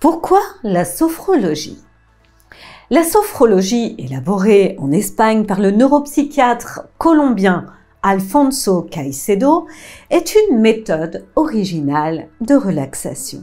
Pourquoi la sophrologie La sophrologie, élaborée en Espagne par le neuropsychiatre colombien Alfonso Caicedo, est une méthode originale de relaxation.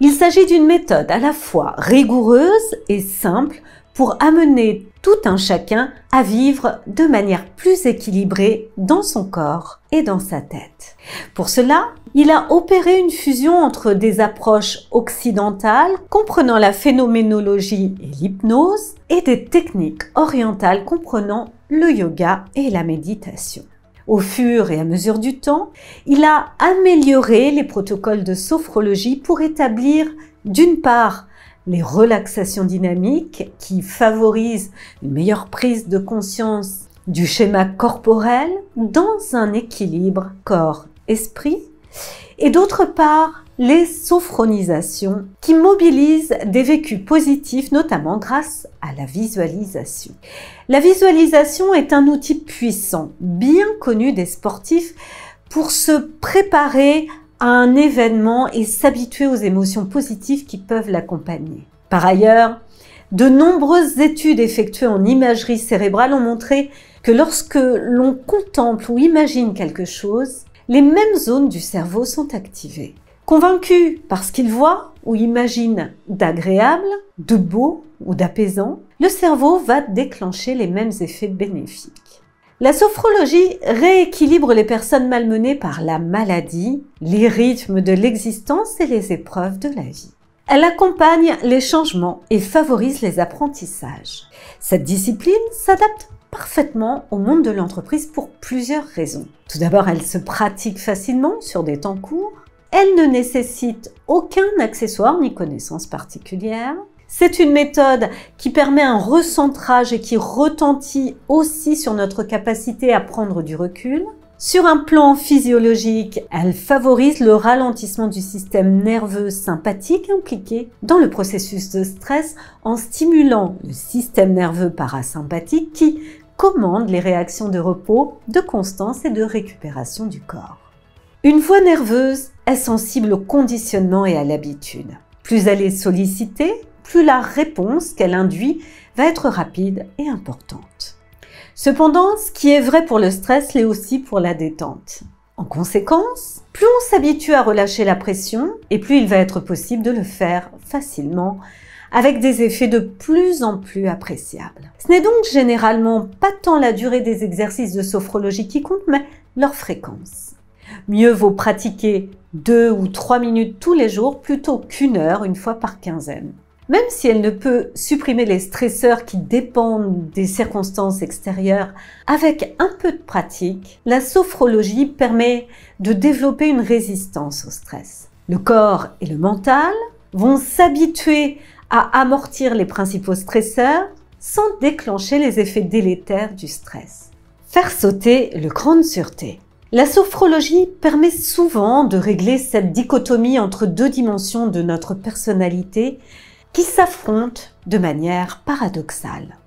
Il s'agit d'une méthode à la fois rigoureuse et simple pour amener tout un chacun à vivre de manière plus équilibrée dans son corps et dans sa tête. Pour cela, il a opéré une fusion entre des approches occidentales comprenant la phénoménologie et l'hypnose et des techniques orientales comprenant le yoga et la méditation. Au fur et à mesure du temps, il a amélioré les protocoles de sophrologie pour établir d'une part les relaxations dynamiques qui favorisent une meilleure prise de conscience du schéma corporel dans un équilibre corps-esprit et d'autre part les sophronisations qui mobilisent des vécus positifs notamment grâce à la visualisation. La visualisation est un outil puissant, bien connu des sportifs pour se préparer un événement et s'habituer aux émotions positives qui peuvent l'accompagner. Par ailleurs, de nombreuses études effectuées en imagerie cérébrale ont montré que lorsque l'on contemple ou imagine quelque chose, les mêmes zones du cerveau sont activées. Convaincu par ce qu'il voit ou imagine d'agréable, de beau ou d'apaisant, le cerveau va déclencher les mêmes effets bénéfiques. La sophrologie rééquilibre les personnes malmenées par la maladie, les rythmes de l'existence et les épreuves de la vie. Elle accompagne les changements et favorise les apprentissages. Cette discipline s'adapte parfaitement au monde de l'entreprise pour plusieurs raisons. Tout d'abord, elle se pratique facilement sur des temps courts. Elle ne nécessite aucun accessoire ni connaissance particulière. C'est une méthode qui permet un recentrage et qui retentit aussi sur notre capacité à prendre du recul. Sur un plan physiologique, elle favorise le ralentissement du système nerveux sympathique impliqué dans le processus de stress en stimulant le système nerveux parasympathique qui commande les réactions de repos, de constance et de récupération du corps. Une voix nerveuse est sensible au conditionnement et à l'habitude. Plus elle est sollicitée, plus la réponse qu'elle induit va être rapide et importante. Cependant, ce qui est vrai pour le stress l'est aussi pour la détente. En conséquence, plus on s'habitue à relâcher la pression, et plus il va être possible de le faire facilement, avec des effets de plus en plus appréciables. Ce n'est donc généralement pas tant la durée des exercices de sophrologie qui compte, mais leur fréquence. Mieux vaut pratiquer deux ou trois minutes tous les jours plutôt qu'une heure une fois par quinzaine. Même si elle ne peut supprimer les stresseurs qui dépendent des circonstances extérieures, avec un peu de pratique, la sophrologie permet de développer une résistance au stress. Le corps et le mental vont s'habituer à amortir les principaux stresseurs sans déclencher les effets délétères du stress. Faire sauter le cran de sûreté. La sophrologie permet souvent de régler cette dichotomie entre deux dimensions de notre personnalité qui s'affrontent de manière paradoxale.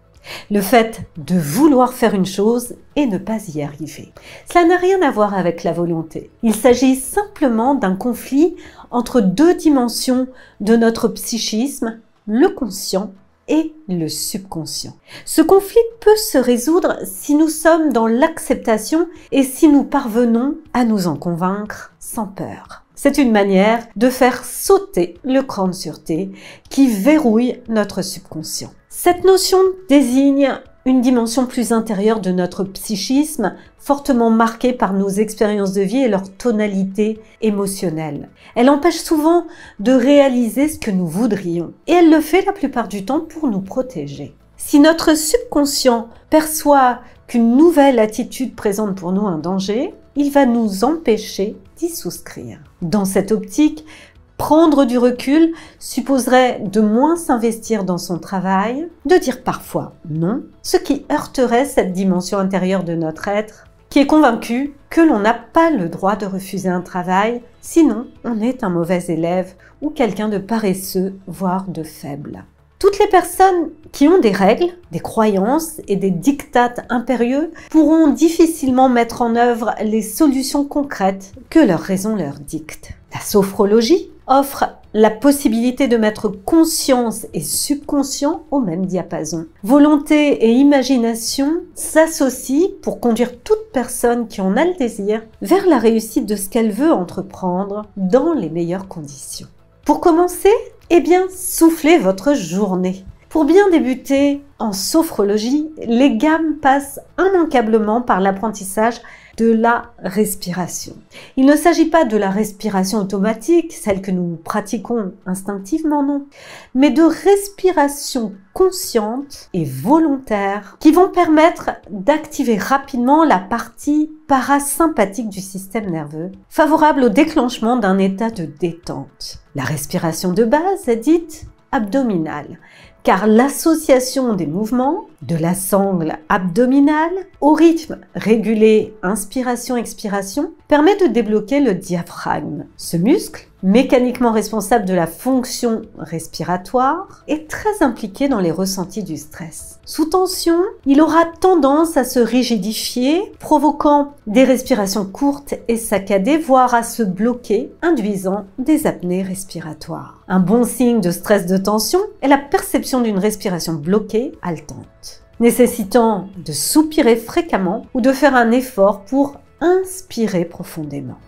Le fait de vouloir faire une chose et ne pas y arriver. Cela n'a rien à voir avec la volonté. Il s'agit simplement d'un conflit entre deux dimensions de notre psychisme, le conscient et le subconscient. Ce conflit peut se résoudre si nous sommes dans l'acceptation et si nous parvenons à nous en convaincre sans peur. C'est une manière de faire sauter le cran de sûreté qui verrouille notre subconscient. Cette notion désigne une dimension plus intérieure de notre psychisme, fortement marquée par nos expériences de vie et leur tonalité émotionnelle. Elle empêche souvent de réaliser ce que nous voudrions, et elle le fait la plupart du temps pour nous protéger. Si notre subconscient perçoit qu'une nouvelle attitude présente pour nous un danger, il va nous empêcher souscrire. Dans cette optique, prendre du recul supposerait de moins s'investir dans son travail, de dire parfois non, ce qui heurterait cette dimension intérieure de notre être qui est convaincu que l'on n'a pas le droit de refuser un travail, sinon on est un mauvais élève ou quelqu'un de paresseux, voire de faible. Toutes les personnes qui ont des règles, des croyances et des dictates impérieux pourront difficilement mettre en œuvre les solutions concrètes que leur raison leur dicte. La sophrologie offre la possibilité de mettre conscience et subconscient au même diapason. Volonté et imagination s'associent pour conduire toute personne qui en a le désir vers la réussite de ce qu'elle veut entreprendre dans les meilleures conditions. Pour commencer, eh bien, soufflez votre journée. Pour bien débuter en sophrologie, les gammes passent immanquablement par l'apprentissage de la respiration. Il ne s'agit pas de la respiration automatique, celle que nous pratiquons instinctivement, non, mais de respiration consciente et volontaire qui vont permettre d'activer rapidement la partie parasympathique du système nerveux, favorable au déclenchement d'un état de détente. La respiration de base est dite abdominale, car l'association des mouvements, de la sangle abdominale, au rythme régulé inspiration-expiration, permet de débloquer le diaphragme. Ce muscle, mécaniquement responsable de la fonction respiratoire, est très impliqué dans les ressentis du stress. Sous tension, il aura tendance à se rigidifier, provoquant des respirations courtes et saccadées, voire à se bloquer, induisant des apnées respiratoires. Un bon signe de stress de tension est la perception d'une respiration bloquée, haletante nécessitant de soupirer fréquemment ou de faire un effort pour inspirer profondément.